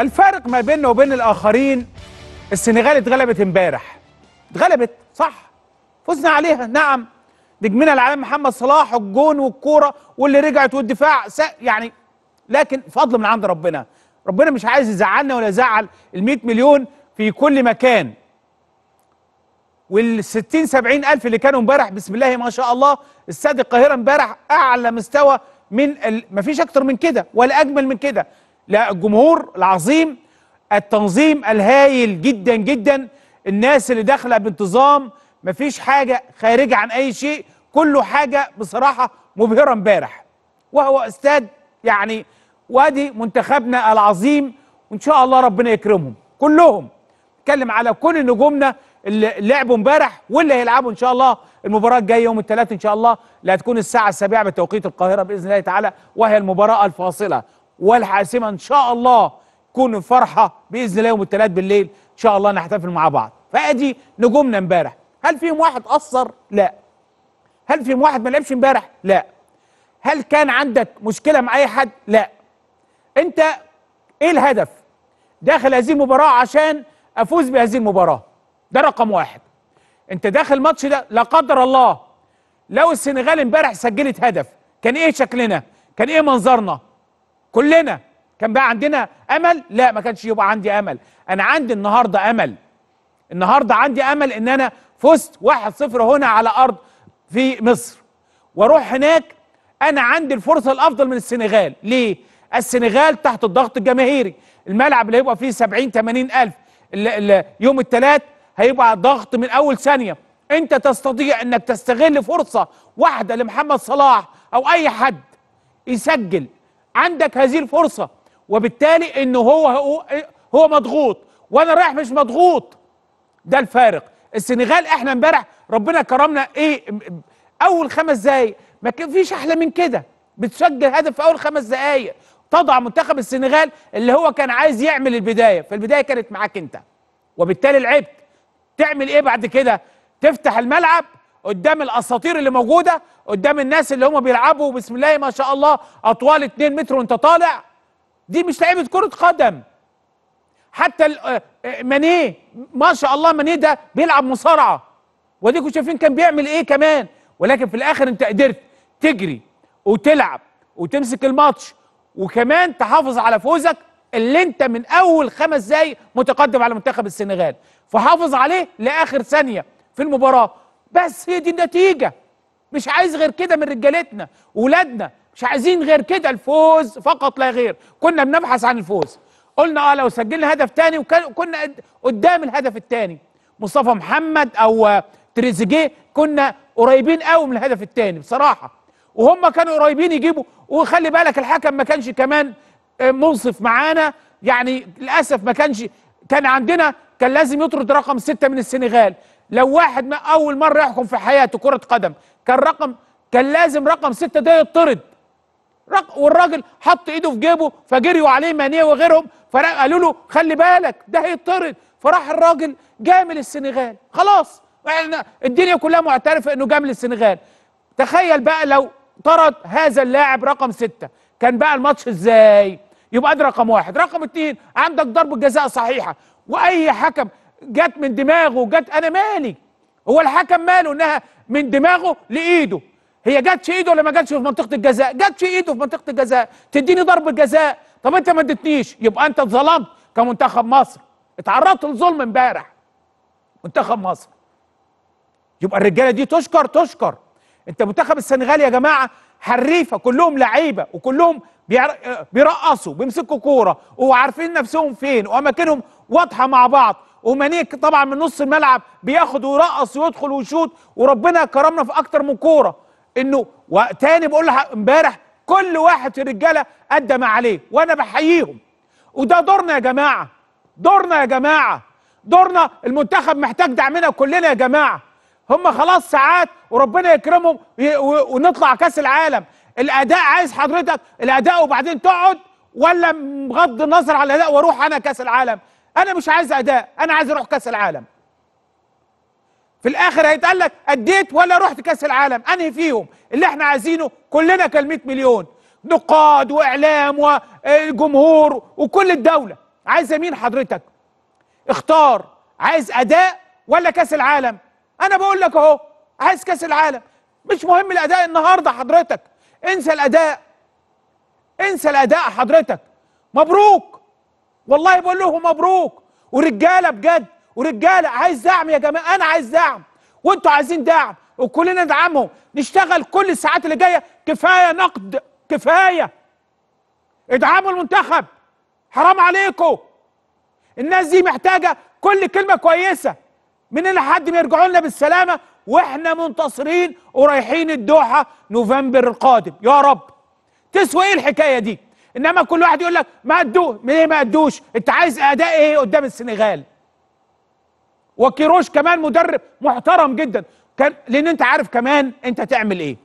الفارق ما بيننا وبين الاخرين السنغال اتغلبت امبارح اتغلبت صح فزنا عليها نعم نجمنا العالم محمد صلاح والجون والكوره واللي رجعت والدفاع يعني لكن فضل من عند ربنا ربنا مش عايز يزعلنا ولا يزعل ال مليون في كل مكان وال60 70 الف اللي كانوا امبارح بسم الله ما شاء الله استاد القاهره امبارح اعلى مستوى من ال... مفيش اكتر من كده ولا اجمل من كده للجمهور العظيم التنظيم الهايل جدا جدا الناس اللي داخله بانتظام مفيش حاجه خارجه عن اي شيء كله حاجه بصراحه مبهره امبارح وهو استاد يعني وادي منتخبنا العظيم وان شاء الله ربنا يكرمهم كلهم نتكلم على كل نجومنا اللي لعبوا امبارح واللي هيلعبوا ان شاء الله المباراه الجايه يوم الثلاث ان شاء الله اللي هتكون الساعه السابعه بتوقيت القاهره باذن الله تعالى وهي المباراه الفاصله والحاسمه ان شاء الله تكون الفرحه باذن الله يوم الثلاث بالليل ان شاء الله نحتفل مع بعض فادي نجومنا امبارح هل فيهم واحد قصر لا هل فيهم واحد ما لعبش امبارح لا هل كان عندك مشكله مع اي حد لا انت ايه الهدف داخل هذه المباراه عشان افوز بهذه المباراه ده رقم واحد انت داخل الماتش ده لا قدر الله لو السنغال امبارح سجلت هدف كان ايه شكلنا كان ايه منظرنا كلنا كان بقى عندنا امل لا ما كانش يبقى عندي امل انا عندي النهارده امل النهارده عندي امل ان انا فزت 1-0 هنا على ارض في مصر واروح هناك انا عندي الفرصه الافضل من السنغال ليه السنغال تحت الضغط الجماهيري الملعب اللي هيبقى فيه 70 80 الف يوم الثلاث هيبقى ضغط من اول ثانيه انت تستطيع انك تستغل فرصه واحده لمحمد صلاح او اي حد يسجل عندك هذه الفرصه وبالتالي ان هو هو, هو مضغوط وانا رايح مش مضغوط ده الفارق السنغال احنا امبارح ربنا كرمنا ايه اول خمس دقايق ما كان فيش احلى من كده بتسجل هدف في اول خمس دقايق تضع منتخب السنغال اللي هو كان عايز يعمل البدايه فالبدايه كانت معاك انت وبالتالي لعبت تعمل ايه بعد كده تفتح الملعب قدام الاساطير اللي موجوده قدام الناس اللي هم بيلعبوا بسم الله ما شاء الله اطوال 2 متر وانت طالع دي مش لعيبه كره قدم حتى آه، آه، مانيه ما شاء الله مانيه ده بيلعب مصارعه واديكم شايفين كان بيعمل ايه كمان ولكن في الاخر انت قدرت تجري وتلعب وتمسك الماتش وكمان تحافظ على فوزك اللي انت من اول خمس دقايق متقدم على منتخب السنغال فحافظ عليه لاخر ثانيه في المباراه بس هي دي النتيجه مش عايز غير كده من رجالتنا ولادنا مش عايزين غير كده الفوز فقط لا غير كنا بنبحث عن الفوز قلنا اه لو سجلنا هدف تاني وكنا قدام الهدف التاني مصطفى محمد او تريزيجيه كنا قريبين قوي من الهدف التاني بصراحه وهم كانوا قريبين يجيبوا وخلي بالك الحكم ما كانش كمان آه، منصف معانا يعني للاسف ما كانش كان عندنا كان لازم يطرد رقم ستة من السنغال لو واحد ما اول مره يحكم في حياته كره قدم كان رقم كان لازم رقم ستة ده يطرد والراجل حط ايده في جيبه فجريوا عليه مانيه وغيرهم فقالوا له خلي بالك ده هيطرد فراح الراجل جامل السنغال خلاص احنا الدنيا كلها معترفه انه جامل السنغال تخيل بقى لو طرد هذا اللاعب رقم ستة كان بقى الماتش ازاي يبقى ده رقم واحد رقم اتنين عندك ضربة جزاء صحيحة واي حكم جت من دماغه جت انا مالي هو الحكم ماله انها من دماغه لايده هي جاتش ايده ولا ما جاتش في منطقه الجزاء جاتش ايده في منطقه الجزاء تديني ضربه جزاء طب انت ما اديتنيش يبقى انت اتظلمت كمنتخب مصر اتعرضت لظلم امبارح منتخب مصر يبقى الرجاله دي تشكر تشكر انت منتخب السنغال يا جماعه حريفه كلهم لعيبه وكلهم بيرقصوا بيمسكوا كوره وعارفين نفسهم فين واماكنهم واضحه مع بعض ومانيك طبعا من نص الملعب بياخد ويرقص ويدخل ويشوط وربنا كرمنا في اكتر من كوره انه وتاني بقول لها امبارح كل واحد في الرجاله ادى ما عليه وانا بحييهم وده دورنا يا جماعه دورنا يا جماعه دورنا المنتخب محتاج دعمنا كلنا يا جماعه هم خلاص ساعات وربنا يكرمهم ونطلع كاس العالم الاداء عايز حضرتك الاداء وبعدين تقعد ولا بغض النظر على الاداء واروح انا كاس العالم انا مش عايز اداء انا عايز اروح كاس العالم في الاخر هيتقال لك اديت ولا رحت كاس العالم انهي فيهم اللي احنا عايزينه كلنا كال 100 مليون نقاد واعلام وجمهور وكل الدوله عايز مين حضرتك اختار عايز اداء ولا كاس العالم انا بقول لك اهو عايز كاس العالم مش مهم الاداء النهارده حضرتك انسى الاداء انسى الاداء حضرتك مبروك والله بقول لهم مبروك ورجاله بجد ورجاله عايز دعم يا جماعه انا عايز دعم وانتوا عايزين دعم وكلنا ندعمهم نشتغل كل الساعات اللي جايه كفايه نقد كفايه ادعموا المنتخب حرام عليكم الناس دي محتاجه كل كلمه كويسه من لحد ما يرجعوا لنا بالسلامه واحنا منتصرين ورايحين الدوحه نوفمبر القادم يا رب تسوى ايه الحكايه دي انما كل واحد يقول لك ما ادوه ليه ما ادوش انت عايز اداء ايه قدام السنغال وكيروش كمان مدرب محترم جدا كان لان انت عارف كمان انت تعمل ايه